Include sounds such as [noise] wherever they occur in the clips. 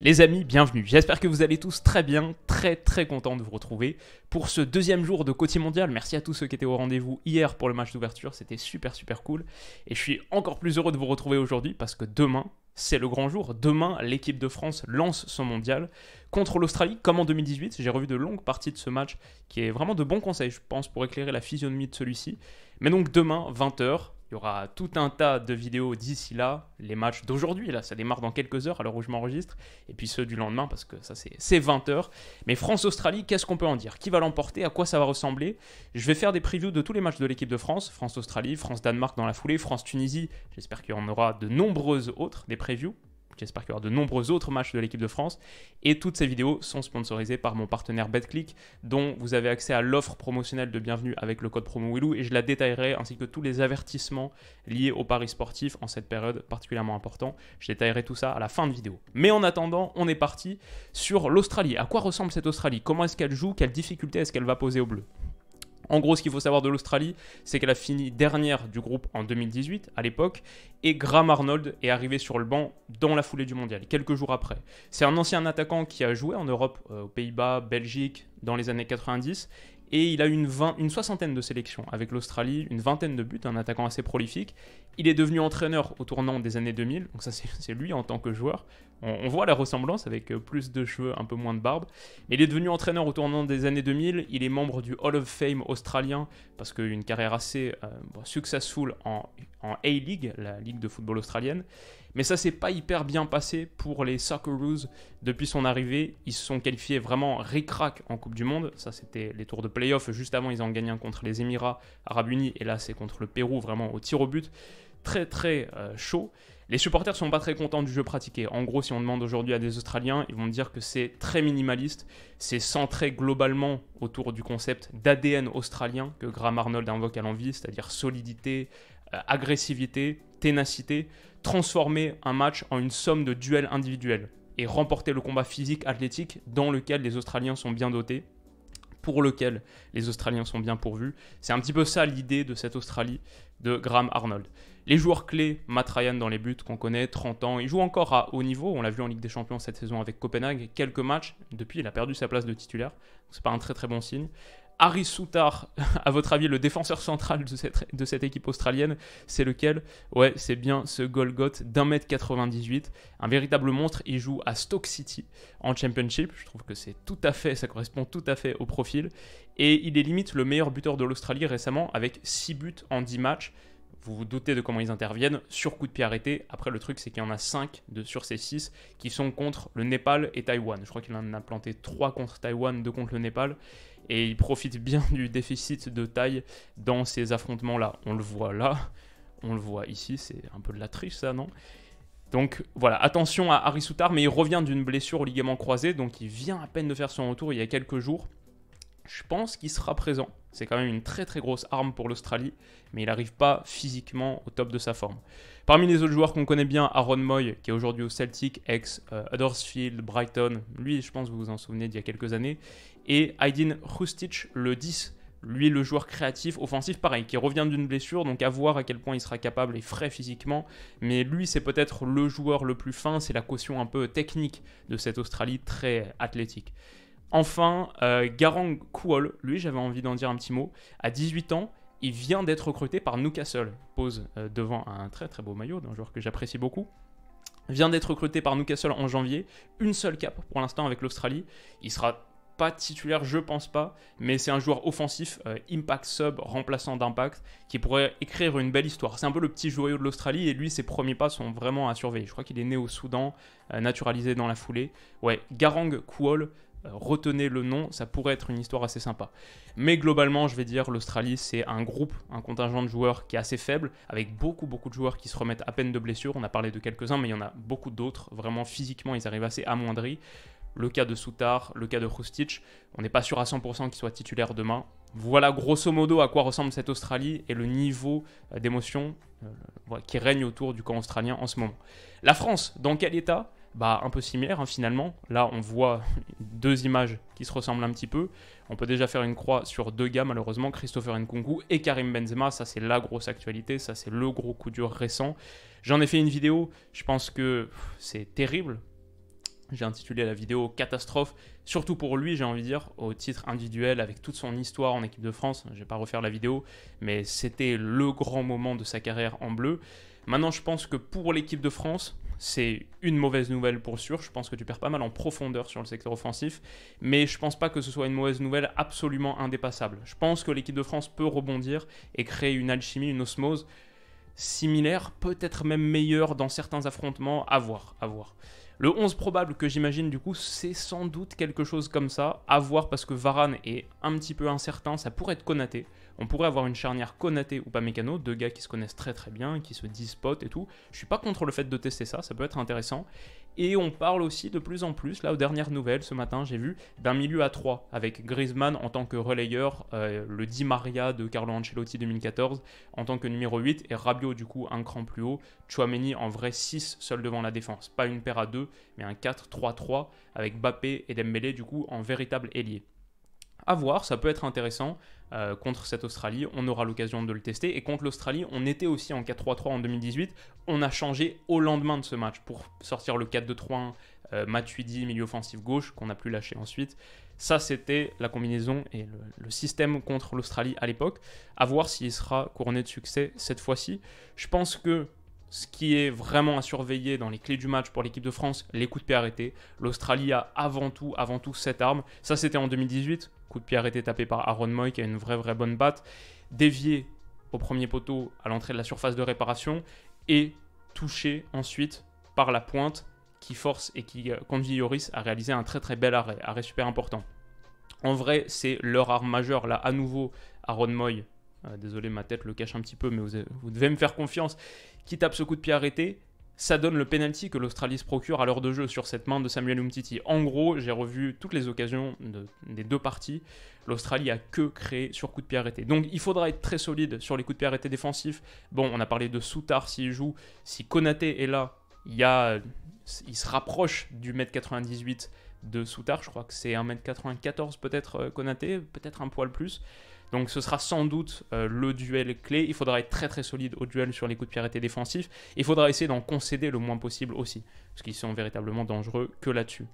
Les amis, bienvenue. J'espère que vous allez tous très bien, très très content de vous retrouver pour ce deuxième jour de Côté Mondial. Merci à tous ceux qui étaient au rendez-vous hier pour le match d'ouverture, c'était super super cool. Et je suis encore plus heureux de vous retrouver aujourd'hui parce que demain, c'est le grand jour. Demain, l'équipe de France lance son mondial contre l'Australie, comme en 2018. J'ai revu de longues parties de ce match qui est vraiment de bons conseils, je pense, pour éclairer la physionomie de celui-ci. Mais donc demain, 20h, il y aura tout un tas de vidéos d'ici là, les matchs d'aujourd'hui, là ça démarre dans quelques heures à l'heure où je m'enregistre, et puis ceux du lendemain parce que ça c'est 20h. Mais France-Australie, qu'est-ce qu'on peut en dire Qui va l'emporter À quoi ça va ressembler Je vais faire des previews de tous les matchs de l'équipe de France, France-Australie, France-Danemark dans la foulée, France-Tunisie, j'espère qu'il y en aura de nombreuses autres, des previews, J'espère qu'il y aura de nombreux autres matchs de l'équipe de France. Et toutes ces vidéos sont sponsorisées par mon partenaire BetClick, dont vous avez accès à l'offre promotionnelle de bienvenue avec le code promo Willou. Et je la détaillerai ainsi que tous les avertissements liés aux paris sportifs en cette période particulièrement importante. Je détaillerai tout ça à la fin de vidéo. Mais en attendant, on est parti sur l'Australie. À quoi ressemble cette Australie Comment est-ce qu'elle joue Quelles difficultés est-ce qu'elle va poser au bleu en gros, ce qu'il faut savoir de l'Australie, c'est qu'elle a fini dernière du groupe en 2018, à l'époque, et Graham Arnold est arrivé sur le banc dans la foulée du mondial, quelques jours après. C'est un ancien attaquant qui a joué en Europe, euh, aux Pays-Bas, Belgique, dans les années 90, et il a eu une soixantaine de sélections avec l'Australie, une vingtaine de buts, un attaquant assez prolifique. Il est devenu entraîneur au tournant des années 2000, donc ça c'est lui en tant que joueur. On, voit la ressemblance avec euh, plus de cheveux, un peu moins de barbe. Mais il est devenu entraîneur au tournant des années 2000, il est membre du Hall of Fame australien, parce une carrière assez euh, successful en, A-League, la ligue de football australienne. Mais ça s'est pas hyper bien passé pour les Socceroos depuis son arrivée. Ils se sont qualifiés vraiment ric-rac en Coupe du Monde. Ça, c'était les tours de playoff. Juste avant, ils ont gagné un contre les Émirats Arabes Unis. Et là, c'est contre le Pérou, vraiment au tir au but très très euh, chaud. Les supporters sont pas très contents du jeu pratiqué. En gros, si on demande aujourd'hui à des Australiens, ils vont dire que c'est très minimaliste, c'est centré globalement autour du concept d'ADN australien que Graham Arnold invoque à l'envie, c'est-à-dire solidité, euh, agressivité, ténacité, transformer un match en une somme de duels individuels et remporter le combat physique athlétique dans lequel les Australiens sont bien dotés, pour lequel les Australiens sont bien pourvus. C'est un petit peu ça l'idée de cette Australie de Graham Arnold. Les joueurs clés, Matt Ryan dans les buts qu'on connaît, 30 ans, il joue encore à haut niveau, on l'a vu en Ligue des Champions cette saison avec Copenhague, quelques matchs, depuis il a perdu sa place de titulaire, c'est pas un très très bon signe. Harry Soutar, [laughs] à votre avis, le défenseur central de cette, équipe australienne, c'est lequel Ouais, c'est bien ce Golgoth d'un mètre 98, un véritable monstre. Il joue à Stoke City en Championship. Je trouve que c'est tout à fait, ça correspond tout à fait au profil. Et il est limite le meilleur buteur de l'Australie récemment avec 6 buts en 10 matchs vous vous doutez de comment ils interviennent, sur coup de pied arrêté. Après, le truc, c'est qu'il y en a 5 de, sur ces 6 qui sont contre le Népal et Taïwan. Je crois qu'il en a planté 3 contre Taïwan, 2 contre le Népal. Et il profite bien du déficit de taille dans ces affrontements-là. On le voit là, on le voit ici, c'est un peu de la triche ça, non donc voilà, attention à Harry Soutard, mais il revient d'une blessure au ligament croisé, donc il vient à peine de faire son retour il y a quelques jours. Je pense qu'il sera présent. C'est quand même une très très grosse arme pour l'Australie, mais il n'arrive pas physiquement au top de sa forme. Parmi les autres joueurs qu'on connaît bien, Aaron Moy, qui est aujourd'hui au Celtic, ex euh, Brighton, lui je pense vous vous en souvenez d'il y a quelques années, et Aydin Rustich le 10, lui le joueur créatif, offensif, pareil, qui revient d'une blessure, donc à voir à quel point il sera capable et frais physiquement, mais lui c'est peut-être le joueur le plus fin, c'est la caution un peu technique de cette Australie très athlétique. Enfin, euh, Garang Kuol, lui j'avais envie d'en dire un petit mot, à 18 ans, il vient d'être recruté par Newcastle, pose euh, devant un très très beau maillot d'un joueur que j'apprécie beaucoup. Vient d'être recruté par Newcastle en janvier, une seule cape pour l'instant avec l'Australie. Il sera pas titulaire, je pense pas, mais c'est un joueur offensif, euh, impact sub, remplaçant d'impact, qui pourrait écrire une belle histoire. C'est un peu le petit joyau de l'Australie et lui, ses premiers pas sont vraiment à surveiller. Je crois qu'il est né au Soudan, naturalisé dans la foulée. Ouais, Garang Kuol. Euh, retenez le nom, ça pourrait être une histoire assez sympa. Mais globalement, je vais dire, l'Australie, c'est un groupe, un contingent de joueurs qui est assez faible, avec beaucoup, beaucoup de joueurs qui se remettent à peine de blessures. On a parlé de quelques-uns, mais il y en a beaucoup d'autres. Vraiment, physiquement, ils arrivent assez amoindris. Le cas de Soutar, le cas de Krustic, on n'est pas sûr à 100% qu'ils soient titulaires demain. Voilà grosso modo à quoi ressemble cette Australie et le niveau euh, d'émotion euh, qui règne autour du camp australien en ce moment. La France, dans quel état bah, un peu similaire hein, finalement. Là, on voit [laughs] deux images qui se ressemblent un petit peu. On peut déjà faire une croix sur deux gars, malheureusement, Christopher Nkunku et Karim Benzema. Ça, c'est la grosse actualité, ça, c'est le gros coup dur récent. J'en ai fait une vidéo, je pense que c'est terrible. J'ai intitulé la vidéo Catastrophe, surtout pour lui, j'ai envie de dire, au titre individuel, avec toute son histoire en équipe de France. Je ne vais pas refaire la vidéo, mais c'était le grand moment de sa carrière en bleu. Maintenant, je pense que pour l'équipe de France, c'est une mauvaise nouvelle pour sûr. Je pense que tu perds pas mal en profondeur sur le secteur offensif, mais je pense pas que ce soit une mauvaise nouvelle absolument indépassable. Je pense que l'équipe de France peut rebondir et créer une alchimie, une osmose similaire, peut-être même meilleure dans certains affrontements. À voir, à voir. Le 11 probable que j'imagine du coup, c'est sans doute quelque chose comme ça. À voir parce que Varane est un petit peu incertain, ça pourrait être connaté on pourrait avoir une charnière Konaté ou mécano, deux gars qui se connaissent très très bien, qui se disent potes et tout. Je suis pas contre le fait de tester ça, ça peut être intéressant. Et on parle aussi de plus en plus, là aux dernières nouvelles, ce matin j'ai vu, d'un milieu à 3, avec Griezmann en tant que relayeur, euh, le Di Maria de Carlo Ancelotti 2014 en tant que numéro 8, et Rabiot du coup un cran plus haut, Chouameni en vrai 6 seul devant la défense. Pas une paire à 2, mais un 4-3-3 avec Bappé et Dembélé du coup en véritable ailier à voir, ça peut être intéressant. Euh, contre cette Australie, on aura l'occasion de le tester. Et contre l'Australie, on était aussi en 4-3-3 en 2018. On a changé au lendemain de ce match pour sortir le 4-2-3-1, euh, Matuidi, milieu offensif gauche, qu'on n'a plus lâché ensuite. Ça, c'était la combinaison et le, le système contre l'Australie à l'époque. À voir s'il sera couronné de succès cette fois-ci. Je pense que ce qui est vraiment à surveiller dans les clés du match pour l'équipe de France, les coups de pied arrêtés. L'Australie a avant tout, avant tout cette arme. Ça, c'était en 2018. Coup de pied arrêté tapé par Aaron Moy, qui a une vraie, vraie bonne batte. Dévié au premier poteau à l'entrée de la surface de réparation et touché ensuite par la pointe qui force et qui euh, conduit Yoris à réaliser un très très bel arrêt, arrêt super important. En vrai, c'est leur arme majeure. Là, à nouveau, Aaron Moy ah, désolé, ma tête le cache un petit peu, mais vous, devez me faire confiance, qui tape ce coup de pied arrêté, ça donne le penalty que l'Australie se procure à l'heure de jeu sur cette main de Samuel Umtiti. En gros, j'ai revu toutes les occasions des deux parties. L'Australie a que créé sur coup de pied arrêté. Donc il faudra être très solide sur les coups de pied arrêtés défensifs. Bon, on a parlé de Soutard s'il joue. Si Konaté est là, il, y a, il se rapproche du mètre 98 de Soutard. Je crois que c'est 1m94 peut-être euh, Konaté, peut-être un poil plus. Donc ce sera sans doute euh, le duel clé. Il faudra être très très solide au duel sur les coups de pierre arrêtés défensifs. Il faudra essayer d'en concéder le moins possible aussi, parce qu'ils sont véritablement dangereux que là-dessus.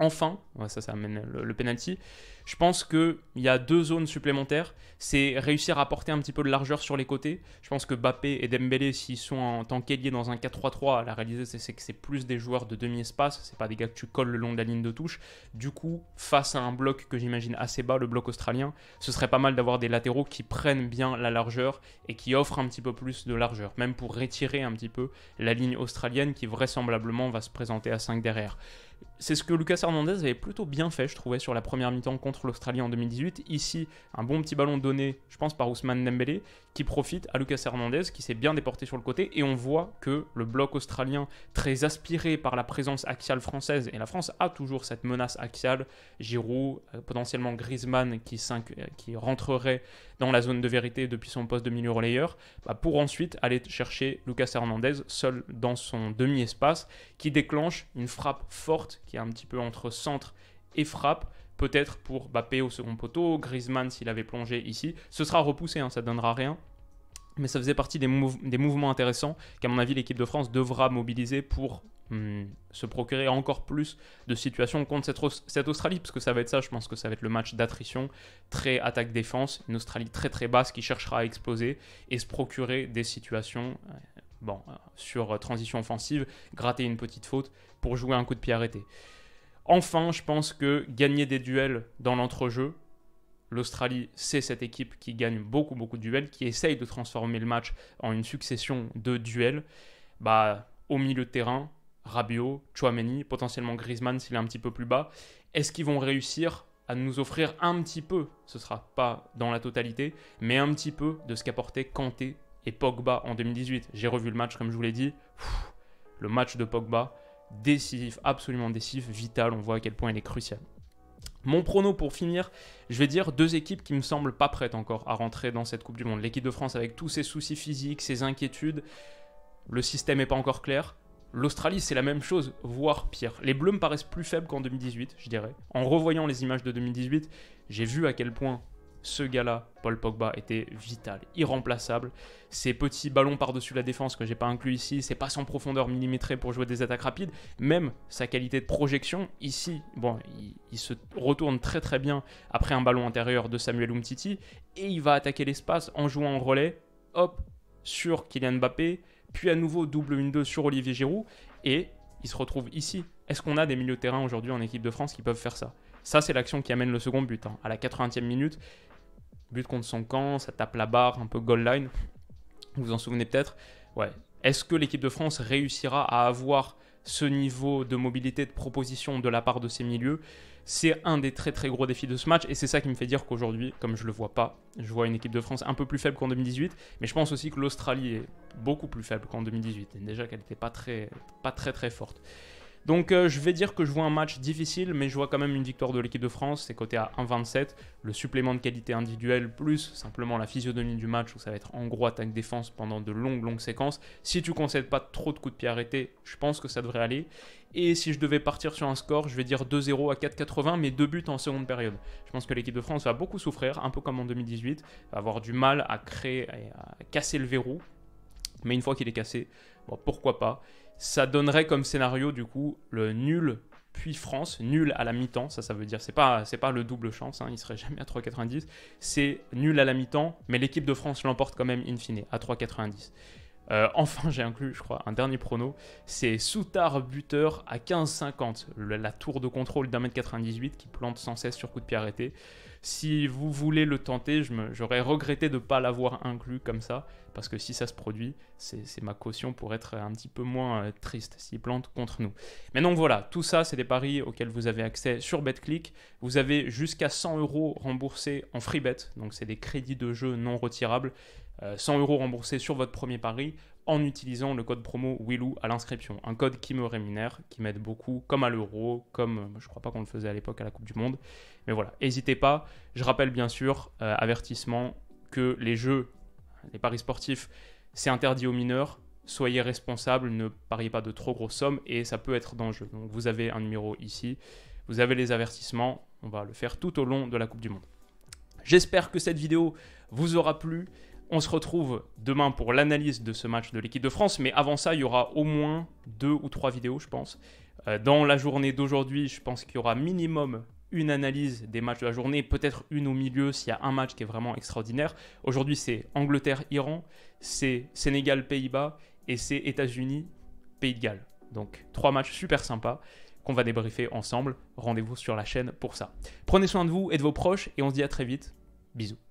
Enfin, ça, ça amène le, le penalty. Je pense qu'il y a deux zones supplémentaires. C'est réussir à porter un petit peu de largeur sur les côtés. Je pense que Bappé et Dembélé, s'ils sont en tant qu'ailiers dans un 4-3-3, la réalité c'est que c'est plus des joueurs de demi-espace, c'est pas des gars que tu colles le long de la ligne de touche. Du coup, face à un bloc que j'imagine assez bas, le bloc australien, ce serait pas mal d'avoir des latéraux qui prennent bien la largeur et qui offrent un petit peu plus de largeur, même pour retirer un petit peu la ligne australienne qui vraisemblablement va se présenter à 5 derrière. C'est ce que Lucas Hernandez avait plutôt bien fait, je trouvais, sur la première mi-temps contre l'Australie en 2018. Ici, un bon petit ballon donné, je pense, par Ousmane Dembélé, qui profite à Lucas Hernandez, qui s'est bien déporté sur le côté, et on voit que le bloc australien, très aspiré par la présence axiale française, et la France a toujours cette menace axiale, Giroud, euh, potentiellement Griezmann, qui, euh, qui rentrerait dans la zone de vérité depuis son poste de milieu relayeur, bah, pour ensuite aller chercher Lucas Hernandez seul dans son demi-espace, qui déclenche une frappe forte, qui est un petit peu entre centre et frappe, peut-être pour Bappé au second poteau, Griezmann s'il avait plongé ici. Ce sera repoussé, hein, ça ne donnera rien. Mais ça faisait partie des, mouvements intéressants qu'à mon avis l'équipe de France devra mobiliser pour hmm, se procurer encore plus de situations contre cette, Australie, parce que ça va être ça, je pense que ça va être le match d'attrition, très attaque-défense, une Australie très très basse qui cherchera à exploser et se procurer des situations euh, bon, euh, sur euh, transition offensive, gratter une petite faute pour jouer un coup de pied arrêté. Enfin, je pense que gagner des duels dans l'entrejeu, l'Australie, c'est cette équipe qui gagne beaucoup, beaucoup de duels, qui essaye de transformer le match en une succession de duels. Bah, au milieu de terrain, Rabiot, Chouameni, potentiellement Griezmann s'il est un petit peu plus bas. Est-ce qu'ils vont réussir à nous offrir un petit peu, ce sera pas dans la totalité, mais un petit peu de ce qu'apportaient Kanté et Pogba en 2018 J'ai revu le match comme je vous l'ai dit. le match de Pogba, décisif, absolument décisif, vital, on voit à quel point il est crucial. Mon prono pour finir, je vais dire deux équipes qui me semblent pas prêtes encore à rentrer dans cette Coupe du Monde. L'équipe de France avec tous ses soucis physiques, ses inquiétudes, le système n'est pas encore clair. L'Australie, c'est la même chose, voire pire. Les Bleus me paraissent plus faibles qu'en 2018, je dirais. En revoyant les images de 2018, j'ai vu à quel point ce gars-là, Paul Pogba, était vital, irremplaçable. Ses petits ballons par-dessus la défense que j'ai pas inclus ici, c'est pas sans profondeur millimétrée pour jouer des attaques rapides, même sa qualité de projection, ici, bon, il, se retourne très très bien après un ballon intérieur de Samuel Umtiti, et il va attaquer l'espace en jouant en relais, hop, sur Kylian Mbappé, puis à nouveau double 1-2 sur Olivier Giroud, et il se retrouve ici. Est-ce qu'on a des milieux de terrain aujourd'hui en équipe de France qui peuvent faire ça ça, c'est l'action qui amène le second but. Hein, à la 80e minute, but contre son camp, ça tape la barre, un peu goal line. Vous vous en souvenez peut-être. Ouais. Est-ce que l'équipe de France réussira à avoir ce niveau de mobilité, de proposition de la part de ses milieux C'est un des très très gros défis de ce match et c'est ça qui me fait dire qu'aujourd'hui, comme je le vois pas, je vois une équipe de France un peu plus faible qu'en 2018, mais je pense aussi que l'Australie est beaucoup plus faible qu'en 2018. déjà qu'elle n'était pas très, pas très très forte. Donc euh, je vais dire que je vois un match difficile, mais je vois quand même une victoire de l'équipe de France. C'est coté à 1,27. Le supplément de qualité individuelle, plus simplement la physionomie du match, où ça va être en gros attaque-défense pendant de longues, longues séquences. Si tu concèdes pas trop de coups de pied arrêtés, je pense que ça devrait aller. Et si je devais partir sur un score, je vais dire 2-0 à 4,80, mais deux buts en seconde période. Je pense que l'équipe de France va beaucoup souffrir, un peu comme en 2018, va avoir du mal à créer, à casser le verrou. Mais une fois qu'il est cassé, pourquoi pas ça donnerait comme scénario du coup le nul puis France, nul à la mi-temps, ça ça veut dire, c'est pas, c'est pas le double chance, hein, il serait jamais à 3,90, c'est nul à la mi-temps, mais l'équipe de France l'emporte quand même in fine à 3,90. Euh, enfin, [laughs] j'ai inclus, je crois, un dernier prono. C'est Soutard buteur à 15,50. La tour de contrôle d'un mètre 98 qui plante sans cesse sur coup de pied arrêté. Si vous voulez le tenter, j'aurais regretté de ne pas l'avoir inclus comme ça. Parce que si ça se produit, c'est ma caution pour être un petit peu moins euh, triste s'il plante contre nous. Mais donc voilà, tout ça, c'est des paris auxquels vous avez accès sur BetClick. Vous avez jusqu'à 100 euros remboursés en free bet. Donc c'est des crédits de jeu non retirables. 100 euh, euros remboursés sur votre premier pari en utilisant le code promo Willou à l'inscription. Un code qui me rémunère, qui m'aide beaucoup, comme à l'euro, comme euh, je crois pas qu'on le faisait à l'époque à la Coupe du Monde. Mais voilà, n'hésitez pas. Je rappelle bien sûr, euh, avertissement, que les jeux, les paris sportifs, c'est interdit aux mineurs. Soyez responsable, ne pariez pas de trop grosses sommes et ça peut être dangereux. Donc vous avez un numéro ici, vous avez les avertissements, on va le faire tout au long de la Coupe du Monde. J'espère que cette vidéo vous aura plu. On se retrouve demain pour l'analyse de ce match de l'équipe de France, mais avant ça, il y aura au moins deux ou trois vidéos, je pense. Euh, dans la journée d'aujourd'hui, je pense qu'il y aura minimum une analyse des matchs de la journée, peut-être une au milieu s'il y a un match qui est vraiment extraordinaire. Aujourd'hui, c'est Angleterre-Iran, c'est Sénégal-Pays-Bas et c'est États-Unis-Pays de Galles. Donc trois matchs super sympas qu'on va débriefer ensemble. Rendez-vous sur la chaîne pour ça. Prenez soin de vous et de vos proches et on se dit à très vite. Bisous.